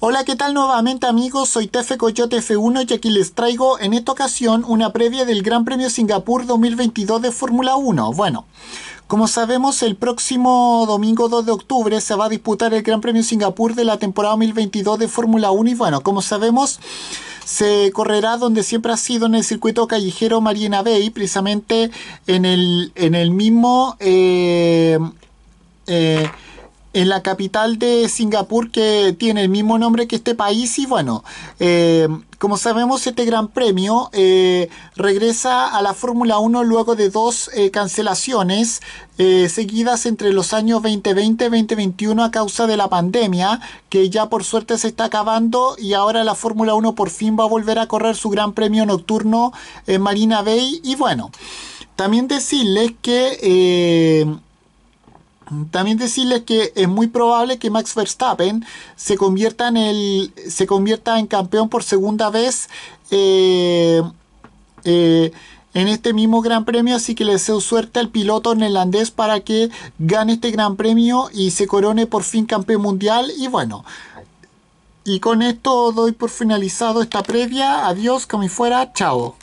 Hola, ¿qué tal nuevamente amigos? Soy Tefe Coyote F1 y aquí les traigo en esta ocasión una previa del Gran Premio Singapur 2022 de Fórmula 1. Bueno, como sabemos, el próximo domingo 2 de octubre se va a disputar el Gran Premio Singapur de la temporada 2022 de Fórmula 1 y bueno, como sabemos, se correrá donde siempre ha sido en el circuito callejero Marina Bay, precisamente en el, en el mismo... Eh, eh, en la capital de Singapur que tiene el mismo nombre que este país y bueno, eh, como sabemos este gran premio eh, regresa a la Fórmula 1 luego de dos eh, cancelaciones seguidas entre los años 2020 y 2021 a causa de la pandemia que ya por suerte se está acabando y ahora la Fórmula 1 por fin va a volver a correr su gran premio nocturno en Marina Bay y bueno, también decirles que también decirles que es muy probable que Max Verstappen se convierta en, el, se convierta en campeón por segunda vez eh, eh, en este mismo Gran Premio, así que le deseo suerte al piloto neerlandés para que gane este Gran Premio y se corone por fin campeón mundial. Y bueno, y con esto doy por finalizado esta previa. Adiós, como fuera, chao.